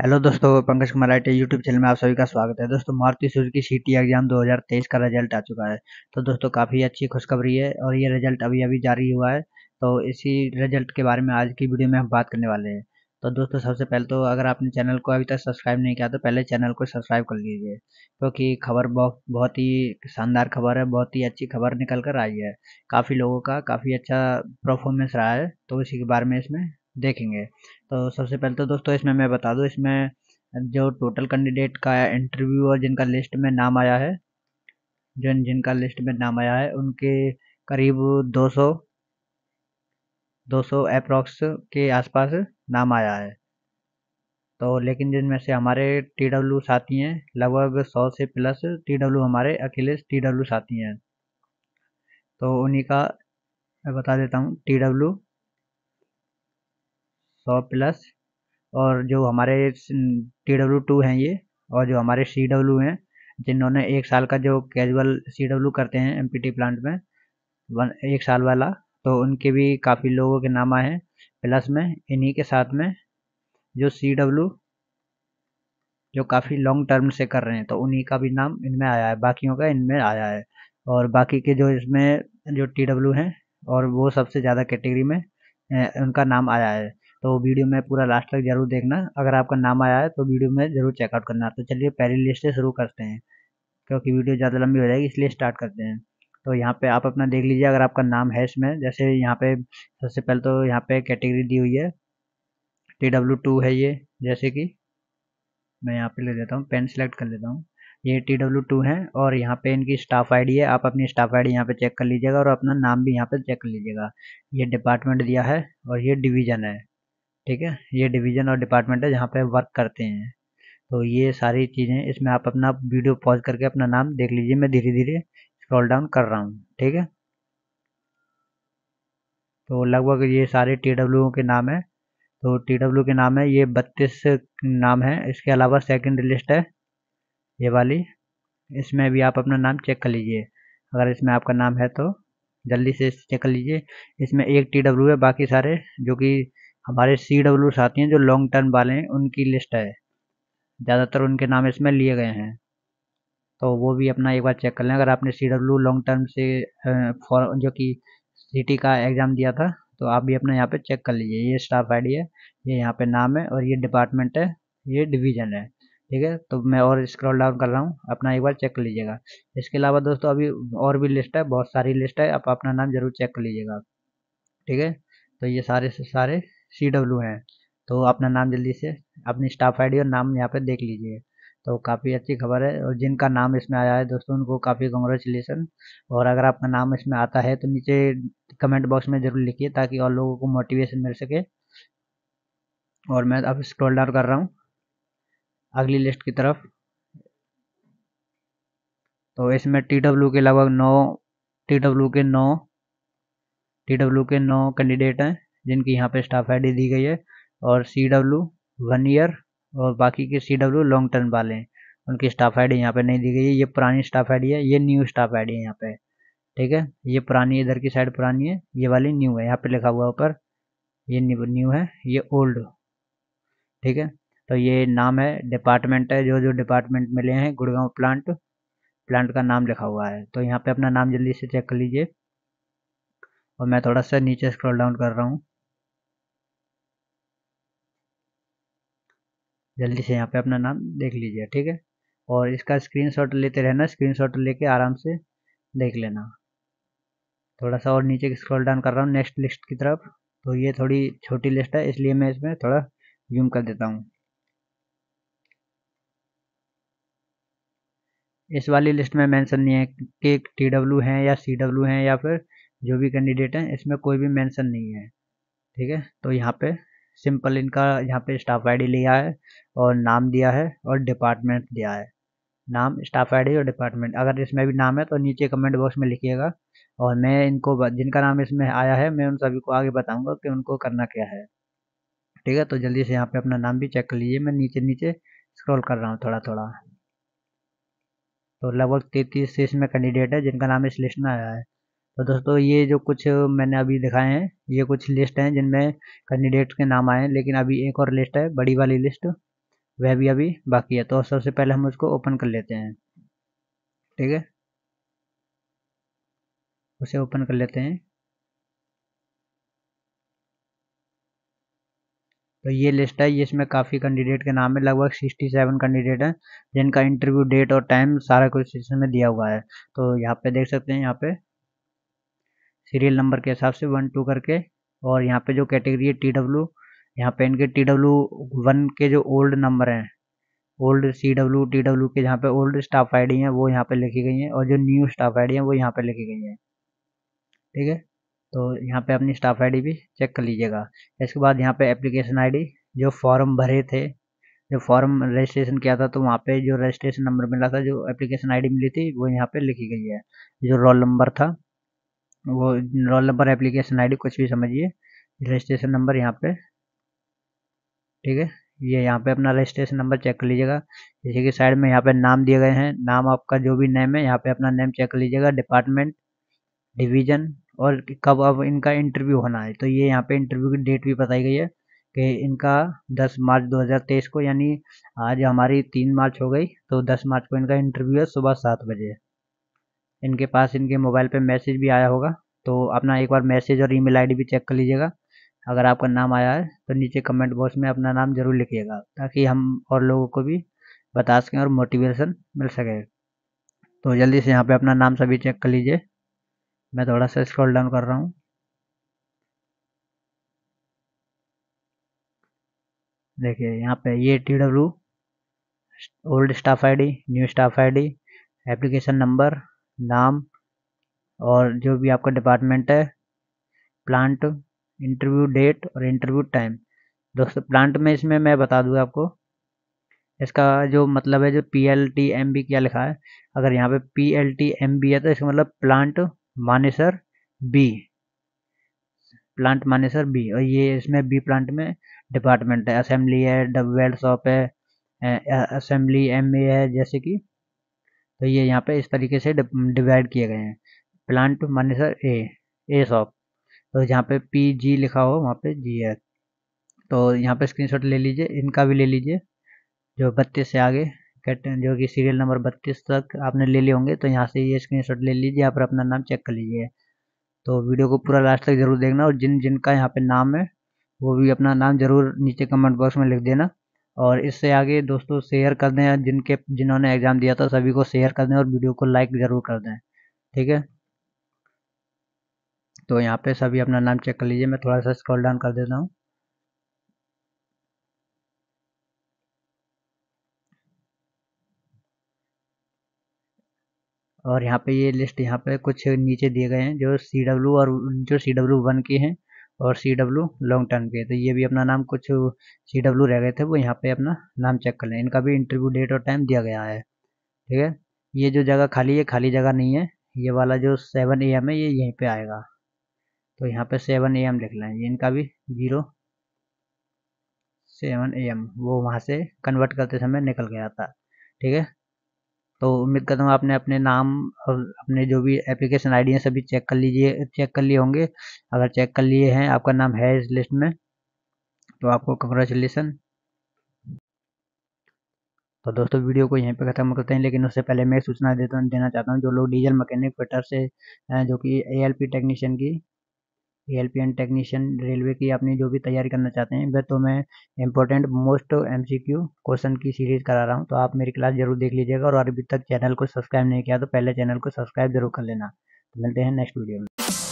hello दोस्तों Pankaj Kumar IT YouTube channel में आप सभी का स्वागत है दोस्तों मारुति सुजुकी टी एग्जाम 2023 का रिजल्ट आ चुका है तो दोस्तों काफ़ी अच्छी खुशखबरी है और ये रिजल्ट अभी अभी जारी हुआ है तो इसी रिजल्ट के बारे में आज की वीडियो में हम बात करने वाले हैं तो दोस्तों सबसे पहले तो अगर आपने चैनल को अभी तक सब्सक्राइब नहीं किया तो पहले चैनल को सब्सक्राइब कर लीजिए क्योंकि तो खबर बहुत बहुत ही शानदार खबर है बहुत ही अच्छी खबर निकल कर आई है काफ़ी लोगों का काफ़ी अच्छा परफॉर्मेंस रहा है तो इसी के बारे में इसमें देखेंगे तो सबसे पहले तो दोस्तों इसमें मैं बता दूँ इसमें जो टोटल कैंडिडेट का इंटरव्यू और जिनका लिस्ट में नाम आया है जिन जिनका लिस्ट में नाम आया है उनके करीब 200 200 अप्रॉक्स के आसपास नाम आया है तो लेकिन जिनमें से हमारे टी डब्ल्यू साथी हैं लगभग सौ से प्लस टी डब्ल्यू हमारे अखिलेश टी डब्ल्यू साथी हैं तो उन्हीं का मैं बता देता हूँ टी डब्ल्यू सौ प्लस और जो हमारे टी डब्ल्यू टू हैं ये और जो हमारे सी डब्ल्यू हैं जिन्होंने एक साल का जो कैजुअल सी डब्ल्यू करते हैं एम पी टी प्लांट में वन एक साल वाला तो उनके भी काफ़ी लोगों के नाम आए हैं प्लस में इन्हीं के साथ में जो सी डब्ल्यू जो काफ़ी लॉन्ग टर्म से कर रहे हैं तो उन्हीं का भी नाम इनमें आया है बाकियों का इनमें आया है और बाकी के जो इसमें जो टी डब्ल्यू हैं और वो सबसे ज़्यादा कैटेगरी में उनका नाम आया है तो वीडियो में पूरा लास्ट तक जरूर देखना अगर आपका नाम आया है तो वीडियो में ज़रूर चेकआउट करना तो चलिए पहली लिस्ट से शुरू करते हैं क्योंकि वीडियो ज़्यादा लंबी हो जाएगी इसलिए स्टार्ट करते हैं तो यहाँ पे आप अपना देख लीजिए अगर आपका नाम है इसमें जैसे यहाँ पे सबसे पहले तो यहाँ पे कैटेगरी दी हुई है टी डब्ल्यू टू है ये जैसे कि मैं यहाँ पे ले लेता हूँ पेन सेलेक्ट कर लेता हूँ ये टी डब्ल्यू टू है और यहाँ पे इनकी स्टाफ आईडी है आप अपनी स्टाफ आईडी यहाँ पर चेक कर लीजिएगा और अपना नाम भी यहाँ पर चेक कर लीजिएगा ये डिपार्टमेंट दिया है और ये डिवीज़न है ठीक है ये डिवीज़न और डिपार्टमेंट है जहाँ पे वर्क करते हैं तो ये सारी चीज़ें इसमें आप अपना वीडियो पॉज करके अपना नाम देख लीजिए मैं धीरे धीरे स्क्रॉल डाउन कर रहा हूँ ठीक है तो लगभग ये सारे टी डब्ल्यू के नाम है तो टी डब्ल्यू के नाम है ये बत्तीस नाम है इसके अलावा सेकेंड लिस्ट है ये वाली इसमें भी आप अपना नाम चेक कर लीजिए अगर इसमें आपका नाम है तो जल्दी से चेक कर लीजिए इसमें एक टी डब्ल्यू है बाकी सारे जो कि हमारे सी डब्ल्यू साथी हैं जो लॉन्ग टर्म वाले हैं उनकी लिस्ट है ज़्यादातर उनके नाम इसमें लिए गए हैं तो वो भी अपना एक बार चेक कर लें अगर आपने सी डब्ल्यू लॉन्ग टर्म से फॉर जो कि सिटी का एग्ज़ाम दिया था तो आप भी अपना यहाँ पे चेक कर लीजिए ये स्टाफ आईडी है ये यहाँ पे नाम है और ये डिपार्टमेंट है ये डिवीज़न है ठीक है तो मैं और स्क्रॉल डाउन कर रहा हूँ अपना एक बार चेक कर लीजिएगा इसके अलावा दोस्तों अभी और भी लिस्ट है बहुत सारी लिस्ट है आप अपना नाम जरूर चेक कर लीजिएगा ठीक है तो ये सारे से सारे सी डब्ल्यू हैं तो अपना नाम जल्दी से अपनी स्टाफ आईडी और नाम यहाँ पे देख लीजिए तो काफ़ी अच्छी खबर है और जिनका नाम इसमें आया है दोस्तों उनको काफ़ी कंग्रेचुलेसन और अगर आपका नाम इसमें आता है तो नीचे कमेंट बॉक्स में ज़रूर लिखिए ताकि और लोगों को मोटिवेशन मिल सके और मैं अब स्क्रॉल डाउन कर रहा हूँ अगली लिस्ट की तरफ तो इसमें टी डब्ल्यू के लगभग नौ टी डब्ल्यू के नौ टी डब्ल्यू के नौ कैंडिडेट हैं जिनकी यहाँ पे स्टाफ आई दी गई है और सी डब्ल्यू वन ईयर और बाकी के सी डब्ल्यू लॉन्ग टर्म वाले हैं उनकी स्टाफ आई डी यहाँ पे नहीं दी गई है ये पुरानी स्टाफ आई डी है ये न्यू स्टाफ आई डी है यहाँ पे ठीक है ये पुरानी इधर की साइड पुरानी है ये वाली न्यू है यहाँ पे लिखा हुआ ऊपर ये न्यू है ये ओल्ड ठीक है तो ये नाम है डिपार्टमेंट है जो जो डिपार्टमेंट मिले हैं गुड़गांव प्लांट प्लांट का नाम लिखा हुआ है तो यहाँ पे अपना नाम जल्दी से चेक कर लीजिए और मैं थोड़ा सा नीचे स्क्रॉल डाउन कर रहा हूँ जल्दी से यहाँ पे अपना नाम देख लीजिए ठीक है और इसका स्क्रीनशॉट लेते रहना स्क्रीनशॉट लेके आराम से देख लेना थोड़ा सा और नीचे स्क्रॉल डाउन कर रहा हूँ नेक्स्ट लिस्ट की तरफ तो ये थोड़ी छोटी लिस्ट है इसलिए मैं इसमें थोड़ा जूम कर देता हूँ इस वाली लिस्ट में मेंशन नहीं है कि टी डब्ल्यू हैं या सी डब्ल्यू हैं या फिर जो भी कैंडिडेट हैं इसमें कोई भी मेंशन नहीं है ठीक है तो यहाँ पे सिंपल इनका यहाँ पे स्टाफ आईडी लिया है और नाम दिया है और डिपार्टमेंट दिया है नाम स्टाफ आईडी और डिपार्टमेंट अगर इसमें भी नाम है तो नीचे कमेंट बॉक्स में लिखिएगा और मैं इनको जिनका नाम इसमें आया है मैं उन सभी को आगे बताऊंगा कि उनको करना क्या है ठीक है तो जल्दी से यहाँ पे अपना नाम भी चेक कर लीजिए मैं नीचे नीचे स्क्रॉल कर रहा हूँ थोड़ा थोड़ा तो लगभग तैतीस से इसमें कैंडिडेट है जिनका नाम इस लिस्ट में आया है तो दोस्तों ये जो कुछ मैंने अभी दिखाए हैं ये कुछ लिस्ट हैं जिनमें कैंडिडेट्स के नाम आए हैं लेकिन अभी एक और लिस्ट है बड़ी वाली लिस्ट वह भी अभी बाकी है तो सबसे पहले हम उसको ओपन कर लेते हैं ठीक है उसे ओपन कर लेते हैं तो ये लिस्ट है इसमें काफ़ी कैंडिडेट के नाम है लगभग सिक्सटी सेवन कैंडिडेट हैं जिनका इंटरव्यू डेट और टाइम सारा कुछ इसमें दिया हुआ है तो यहाँ पे देख सकते हैं यहाँ पे सीरियल नंबर के हिसाब से वन टू करके और यहाँ पे जो कैटेगरी है टी डब्ल्यू यहाँ पे इनके टी डब्ल्यू वन के जो ओल्ड नंबर हैं old C W T W के जहाँ पे ओल्ड स्टाफ आईडी हैं वो यहाँ पे लिखी गई हैं और जो न्यू स्टाफ आईडी हैं वो यहाँ पे लिखी गई हैं ठीक है तो यहाँ पे अपनी स्टाफ आईडी भी चेक कर लीजिएगा इसके बाद यहाँ पे एप्लीकेशन आईडी जो फॉर्म भरे थे जो फॉर्म रजिस्ट्रेशन किया था तो वहाँ पे जो रजिस्ट्रेशन नंबर मिला था जो एप्लीकेशन डी मिली थी वो यहाँ पे लिखी गई है जो रोल नंबर था वो रोल नंबर एप्लीकेशन आईडी कुछ भी समझिए रजिस्ट्रेशन नंबर यहाँ पे ठीक है ये यहाँ पे अपना रजिस्ट्रेशन नंबर चेक कर लीजिएगा जैसे कि साइड में यहाँ पे नाम दिए गए हैं नाम आपका जो भी नेम है यहाँ पे अपना नेम चेक कर लीजिएगा डिपार्टमेंट डिवीजन और कब अब इनका इंटरव्यू होना है तो ये यहाँ पे इंटरव्यू की डेट भी बताई गई है कि इनका दस मार्च दो को यानी आज हमारी तीन मार्च हो गई तो दस मार्च को इनका इंटरव्यू है सुबह सात बजे इनके पास इनके मोबाइल पे मैसेज भी आया होगा तो अपना एक बार मैसेज और ईमेल आईडी भी चेक कर लीजिएगा अगर आपका नाम आया है तो नीचे कमेंट बॉक्स में अपना नाम जरूर लिखिएगा ताकि हम और लोगों को भी बता सकें और मोटिवेशन मिल सके तो जल्दी से यहाँ पर अपना नाम सभी चेक कर लीजिए मैं थोड़ा सा स्क्रॉल डाउन कर रहा हूँ देखिए यहाँ पे ये T W old staff ID new staff ID application number नाम और जो भी आपका डिपार्टमेंट है प्लांट इंटरव्यू डेट और इंटरव्यू टाइम दोस्तों प्लांट में इसमें मैं बता दूँ आपको इसका जो मतलब है जो P L T M B क्या लिखा है अगर यहाँ पे P L T M B है तो इसका मतलब plant Manesar B plant Manesar B और ये इसमें बी प्लांट में डिपार्टमेंट है असेंबली है वेल्ड शॉप है असेंबली एम ए है जैसे कि तो ये यहाँ पे इस तरीके से डिवाइड किए गए हैं प्लांट माने सर ए ए शॉप तो जहाँ पे पी जी लिखा हो वहाँ पे जी है तो यहाँ पे स्क्रीनशॉट ले लीजिए इनका भी ले लीजिए जो बत्तीस से आगे कैट जो कि सीरियल नंबर बत्तीस तक आपने ले लिए होंगे तो यहाँ से ये स्क्रीन ले लीजिए यहाँ पर अपना नाम चेक कर लीजिए तो वीडियो को पूरा लास्ट तक जरूर देखना और जिन जिनका यहाँ पर नाम है वो भी अपना नाम जरूर नीचे कमेंट बॉक्स में लिख देना और इससे आगे दोस्तों शेयर कर दें जिनके जिन्होंने एग्ज़ाम दिया था सभी को शेयर कर दें और वीडियो को लाइक ज़रूर कर दें ठीक है तो यहाँ पे सभी अपना नाम चेक कर लीजिए मैं थोड़ा सा स्क्रॉल डाउन कर देता हूँ और यहाँ पे ये लिस्ट यहाँ पे कुछ नीचे दिए गए हैं जो सी डब्ल्यू और जो सी डब्ल्यू वन के हैं और सी डब्ल्यू लॉन्ग टर्म के तो ये भी अपना नाम कुछ सी डब्ल्यू रह गए थे वो यहाँ पे अपना नाम चेक कर लें इनका भी इंटरव्यू डेट और टाइम दिया गया है ठीक है ये जो जगह खाली है खाली जगह नहीं है ये वाला जो सेवन ए एम है ये यहीं पे आएगा तो यहाँ पे सेवन ए एम लिख लें इनका भी जीरो सेवन ए एम वो वहाँ से कन्वर्ट करते समय निकल गया था ठीक है तो उम्मीद करता हूँ आपने अपने नाम और अपने जो भी एप्लीकेशन आईडी हैं सभी चेक कर लीजिए चेक कर लिए होंगे अगर चेक कर लिए हैं आपका नाम है इस लिस्ट में तो आपको कंग्रेचुलेसन तो दोस्तों वीडियो को यहीं पे खत्म करते हैं लेकिन उससे पहले मैं सूचना देता तो देना चाहता हूँ जो लोग डीजल मैकेनिक फिटर से जो कि एएलपी टेक्नीशियन की हेल्पियन टेक्नीशियन रेलवे की अपनी जो भी तैयारी करना चाहते हैं वह तो मैं इंपॉर्टेंट मोस्ट एमसीक्यू क्वेश्चन की सीरीज करा रहा हूँ तो आप मेरी क्लास जरूर देख लीजिएगा और अभी तक चैनल को सब्सक्राइब नहीं किया तो पहले चैनल को सब्सक्राइब जरूर कर लेना तो मिलते हैं नेक्स्ट वीडियो में